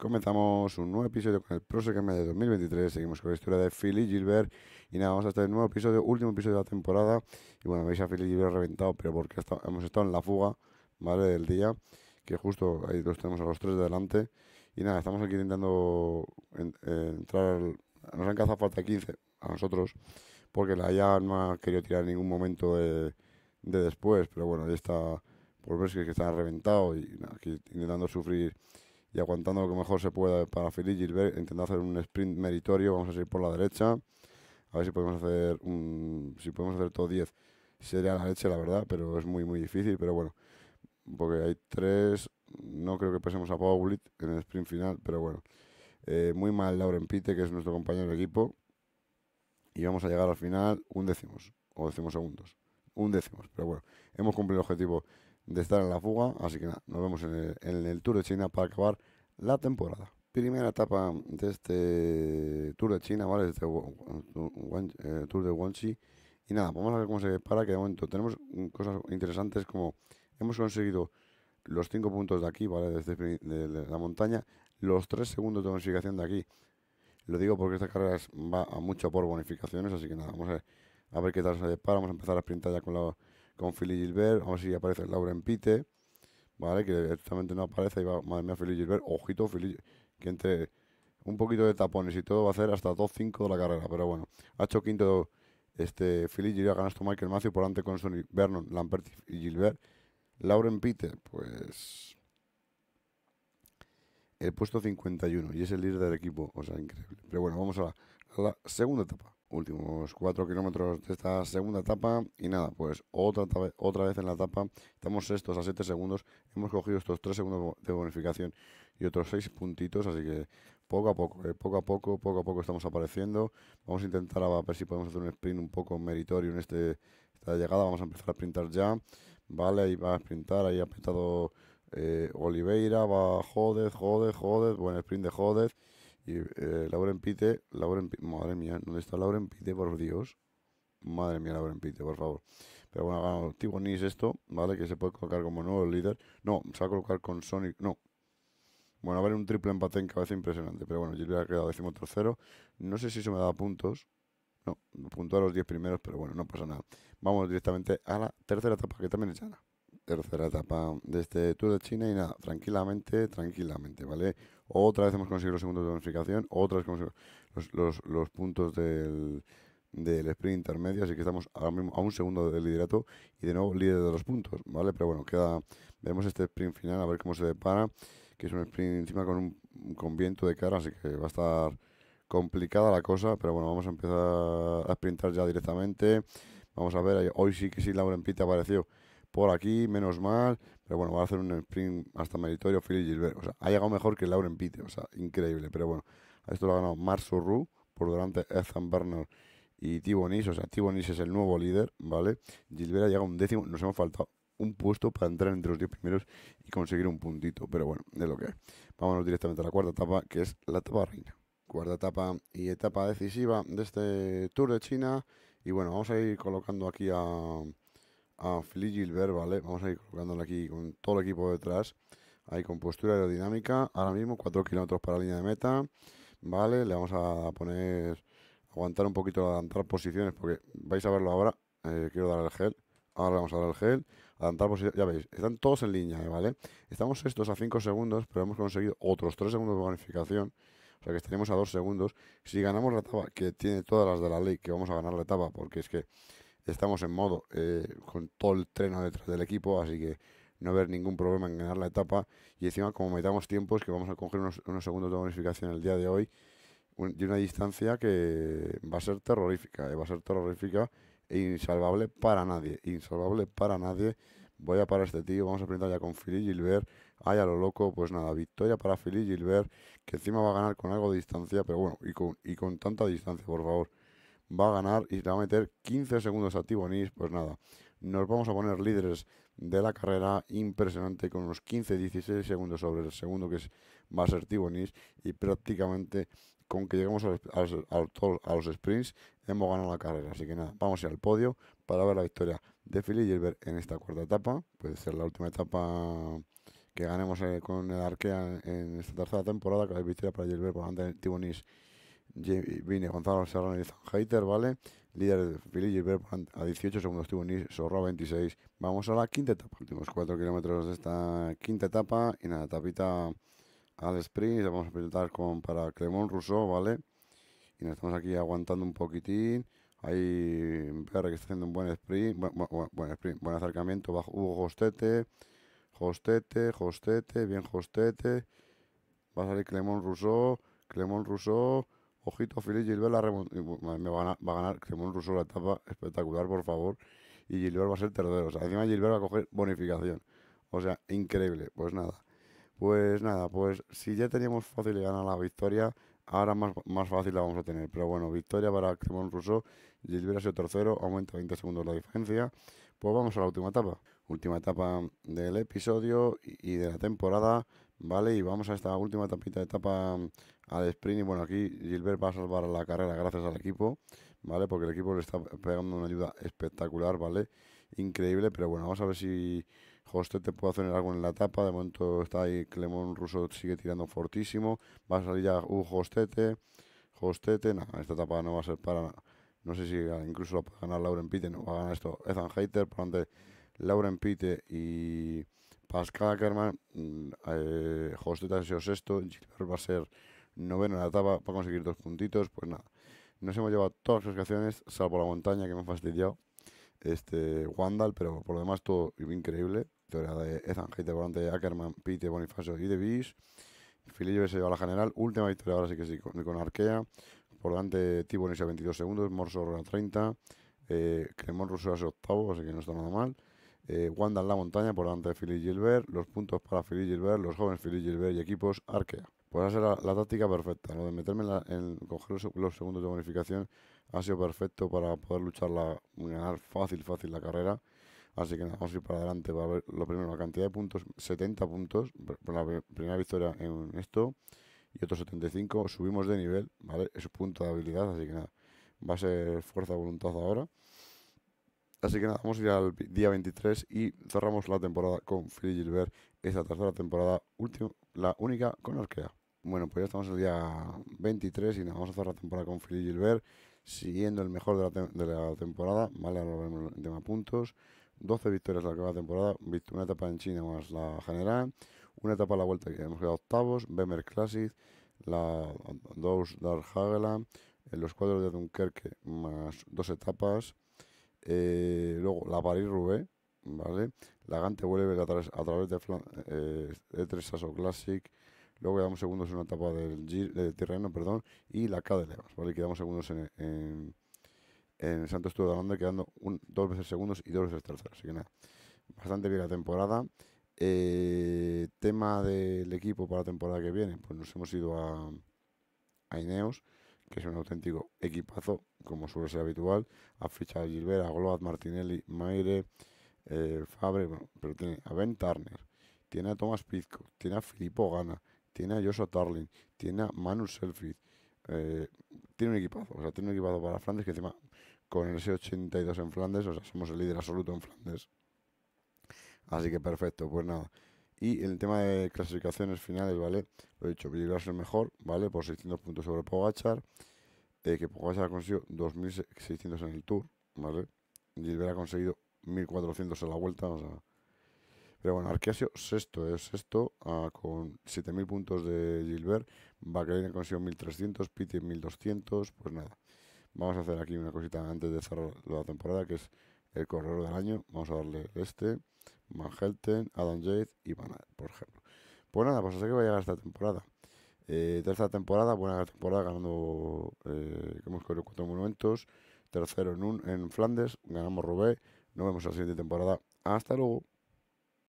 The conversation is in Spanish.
Comenzamos un nuevo episodio con el próximo mes de 2023. Seguimos con la historia de Philly Gilbert. Y nada, vamos hasta el nuevo episodio, último episodio de la temporada. Y bueno, veis a Philly Gilbert reventado, pero porque hemos estado en la fuga, ¿vale? Del día, que justo ahí los tenemos a los tres delante. Y nada, estamos aquí intentando eh, entrar. nos han cazado falta 15 a nosotros, porque la IA no ha querido tirar ningún momento de, después. Pero bueno, ahí está por ver si es que está reventado y aquí intentando sufrir y aguantando lo que mejor se pueda para Philippe Gilbert, intentando hacer un sprint meritorio, vamos a seguir por la derecha, a ver si podemos hacer un, si podemos hacer todo 10, sería la leche la verdad, pero es muy muy difícil, pero bueno, porque hay tres, no creo que pasemos a Paulit en el sprint final, pero bueno, eh, muy mal Lauren Pite, que es nuestro compañero de equipo, y vamos a llegar al final un décimos, o décimos segundos, un décimos, pero bueno, hemos cumplido el objetivo de estar en la fuga. Así que nada, nos vemos en el, Tour de China para acabar la temporada primera etapa de este Tour de China, ¿vale? De este eh, Tour de Guangxi. Y nada, vamos a ver cómo se para, que de momento tenemos cosas interesantes como hemos conseguido los cinco puntos de aquí, ¿vale? Desde este de la montaña, los 3 segundos de bonificación de aquí. Lo digo porque esta carrera va a mucho por bonificaciones, así que nada, vamos a ver, qué tal se depara. Vamos a empezar a sprintar ya con la con Philly Gilbert. Vamos a ver si aparece Lauren Pite, ¿vale? Que directamente no aparece. Y va, madre mía, Philly Gilbert. Ojito, Philly, que entre un poquito de tapones y todo va a hacer hasta 2-5 de la carrera. Pero bueno, ha hecho quinto este Philly Gilbert, ganó esto Michael Macio, por delante con Sonny Vernon, Lambert y Gilbert. Lauren Pite, pues... El puesto 51 y es el líder del equipo, o sea, increíble. Pero bueno, vamos a la segunda etapa últimos 4 kilómetros de esta segunda etapa y nada, pues otra, otra vez en la etapa, estamos sextos a 7 segundos, hemos cogido estos 3 segundos de bonificación y otros 6 puntitos, así que poco a poco, eh, poco a poco, poco a poco estamos apareciendo, vamos a intentar a ver si podemos hacer un sprint un poco meritorio en este, esta llegada, vamos a empezar a sprintar ya, vale, ahí va a sprintar, ahí ha apretado eh, Oliveira, va Jodez, Jodez, Jodez, buen sprint de Jodez, y eh, Lauren Pite, Lauren Pite, madre mía, ¿dónde está Lauren Pite, por Dios? Madre mía, Lauren Pite, por favor. Pero bueno, ha esto, ¿vale? Que se puede colocar como nuevo líder. No, se va a colocar con Sonic, no. Bueno, a ver, un triple empate en cabeza impresionante. Pero bueno, yo le ha quedado tercero. No sé si se me da puntos. No, a los 10 primeros, pero bueno, no pasa nada. Vamos directamente a la tercera etapa, que también es llana tercera etapa de este Tour de China y nada, tranquilamente, tranquilamente, ¿vale? Otra vez hemos conseguido los segundos de bonificación, otra vez los, los, los, puntos del, sprint intermedio, así que estamos ahora mismo a un segundo del liderato y de nuevo líder de los puntos, ¿vale? Pero bueno, queda, veremos este sprint final, a ver cómo se depara, que es un sprint encima con un con viento de cara, así que va a estar complicada la cosa, pero bueno, vamos a empezar a sprintar ya directamente. Vamos a ver, hoy sí que sí Lauren Pitt apareció por aquí, menos mal, pero bueno, va a hacer un sprint hasta meritorio Philip Gilbert. O sea, ha llegado mejor que Lauren Pite, o sea, increíble, pero bueno, esto lo ha ganado Marc por delante Ethan Bernard y Tibonis, o sea, Tibonis es el nuevo líder, ¿vale? Gilbert ha llegado un décimo, nos hemos faltado un puesto para entrar entre los 10 primeros y conseguir un puntito, pero bueno, es lo que es. Vámonos directamente a la cuarta etapa, que es la etapa reina. Cuarta etapa y etapa decisiva de este Tour de China. Y bueno, vamos a ir colocando aquí a, a Fligilber ¿vale? Vamos a ir colocándole aquí con todo el equipo detrás. Ahí con postura aerodinámica. Ahora mismo 4 kilómetros para la línea de meta. ¿Vale? Le vamos a poner... Aguantar un poquito, adelantar posiciones, porque vais a verlo ahora. Eh, quiero dar el gel. Ahora vamos a dar el gel. Adelantar posiciones. Ya veis, están todos en línea, ¿eh? ¿vale? Estamos estos a 5 segundos, pero hemos conseguido otros 3 segundos de bonificación. O sea que estaremos a 2 segundos. Si ganamos la etapa, que tiene todas las de la ley, que vamos a ganar la etapa, porque es que estamos en modo eh, con todo el treno detrás del equipo, así que no haber ningún problema en ganar la etapa. Y encima, como metamos tiempos, que vamos a coger unos, unos segundos de bonificación el día de hoy, de una distancia que va a ser terrorífica, eh, va a ser terrorífica e insalvable para nadie, insalvable para nadie. Voy a parar este tío, vamos a aprender ya con Philly Gilbert. Ay, a lo loco, pues nada, victoria para Philly Gilbert, que encima va a ganar con algo de distancia, pero bueno, y y con tanta distancia, por favor va a ganar y le va a meter 15 segundos a Tibonis. Pues nada, nos vamos a poner líderes de la carrera, impresionante, con unos 15-16 segundos sobre el segundo que es, va a ser Tibonis y prácticamente con que lleguemos a, a, a, los sprints hemos ganado la carrera. Así que nada, vamos al podio para ver la victoria de Philly Gilbert en esta cuarta etapa. Puede ser la última etapa que ganemos eh, con el Arkea en esta tercera temporada, que la victoria para Gilbert por delante de Tibonis viene Gonzalo Serrano y Hater, ¿vale? Líder de Philly Gilbert a 18 segundos, tuvo Sorro a 26. Vamos a la quinta etapa. Últimos 4 kilómetros de esta quinta etapa. Y nada, tapita al sprint. Vamos a presentar con, para Clemón Rousseau, ¿vale? Y nos estamos aquí aguantando un poquitín. Ahí PR que está haciendo un buen sprint, buen, acercamiento. Hugo Hostete, Hostete, Hostete, bien Hostete. Va a salir Clemón Rousseau, Clemón Rousseau. Ojito, Filipe Gilbert la eh, me va, a, ganar Simón Rousseau la etapa. Espectacular, por favor. Y Gilbert va a ser tercero. O sea, encima Gilbert va a coger bonificación. O sea, increíble. Pues nada. Pues nada, pues si ya teníamos fácil de ganar la victoria, ahora más, más fácil la vamos a tener. Pero bueno, victoria para Cremón Russo Gilbert ha sido tercero, aumenta 20 segundos la diferencia. Pues vamos a la última etapa. Última etapa del episodio y de la temporada. Vale, y vamos a esta última de etapa mm, al sprint. Y bueno, aquí Gilbert va a salvar la carrera gracias al equipo, ¿vale? Porque el equipo le está pegando una ayuda espectacular, ¿vale? Increíble, pero bueno, vamos a ver si Hostete te puede hacer algo en la etapa. De momento está ahí Clemón Russo sigue tirando fortísimo. Va a salir ya un Hostete. Hostete, no, esta etapa no va a ser para. No sé si incluso va puede ganar Lauren Pite, no va a ganar esto Ethan Hater. Por tanto, Lauren Pite y. Pascal Ackerman mm, eh, José ha sido sexto, Gilbert va a ser noveno en la etapa, va a conseguir dos puntitos, pues nada. Nos hemos llevado todas las clasificaciones, salvo la montaña que me ha fastidiado. Este, Wandal, pero por lo demás todo increíble. Teoría de Ethan por delante de Ackerman, Pete, Bonifacio y De Filillo se lleva a la general. Última victoria ahora sí que sí, con, Arkea. Por delante Tibonis a 22 segundos, Morso a 30. Eh, Cremón Russo a octavo, así que no está nada mal eh, Wanda en la montaña por delante de Philip Gilbert, los puntos para Philip Gilbert, los jóvenes Philip Gilbert y equipos Arkea. Pues ha era la, táctica perfecta, lo de meterme en, coger los, segundos de bonificación ha sido perfecto para poder luchar, la, ganar fácil, fácil la carrera. Así que vamos a ir para adelante para ver lo primero, la cantidad de puntos, 70 puntos, por la primera victoria en esto y otros 75, subimos de nivel, ¿vale? Es punto de habilidad, así que nada, va a ser fuerza voluntad ahora. Así que nada, vamos a ir al día 23 y cerramos la temporada con Philly Gilbert, esta tercera temporada, último, la única con Arkea. Bueno, pues ya estamos el día 23 y nos vamos a cerrar la temporada con Philly Gilbert, siguiendo el mejor de la, temporada, vale, ahora lo vemos en tema puntos, 12 victorias la acabada temporada, una etapa en China más la general, una etapa a la vuelta que hemos quedado octavos, Bemer Classic, la dos Dar en los cuadros de Dunkerque más dos etapas, eh, luego, la París roubaix ¿vale? La Gante vuelve a, a través de E3 eh, e Classic. Luego quedamos segundos en una etapa del de Tirreno, perdón, y la K de Levas. ¿vale? Quedamos segundos en, en, Santos Tour de Holanda, quedando un, dos veces segundos y dos veces terceros. Así que nada, bastante bien la temporada. Eh, tema del equipo para la temporada que viene, pues nos hemos ido a, a Ineos que es un auténtico equipazo, como suele ser habitual. Ha fichado a Gilbert, a Martinelli, Maire, eh, Fabre, pero tiene a Ben Turner, tiene a Thomas Pizco, tiene a Filippo Gana, tiene a Joshua Tarling, tiene a Manu Selfie. Eh, tiene un equipazo, o sea, tiene un equipazo para Flandes que encima con el S82 en Flandes, o sea, somos el líder absoluto en Flandes. Así que perfecto, pues nada. Y en el tema de clasificaciones finales, ¿vale? Lo he dicho, Billy es el mejor, ¿vale? Por 600 puntos sobre Pogachar. Eh, que Pogachar conseguido 2.600 en el Tour, ¿vale? Gilbert ha conseguido 1.400 en la vuelta, Pero bueno, Arqueasio sexto, es eh, sexto, ah, con 7.000 puntos de Gilbert. ha conseguido 1.300, Pity 1.200, pues nada. Vamos a hacer aquí una cosita antes de cerrar la temporada, que es el corredor del año. Vamos a darle este. Van Helten, Adam Jade y Van Aert, por ejemplo. Pues nada, pues así que va a llegar esta temporada. Eh, tercera temporada, buena temporada, ganando, eh, hemos corrido cuatro monumentos. Tercero en, un, en Flandes, ganamos Roubaix. Nos vemos la siguiente temporada. Hasta luego.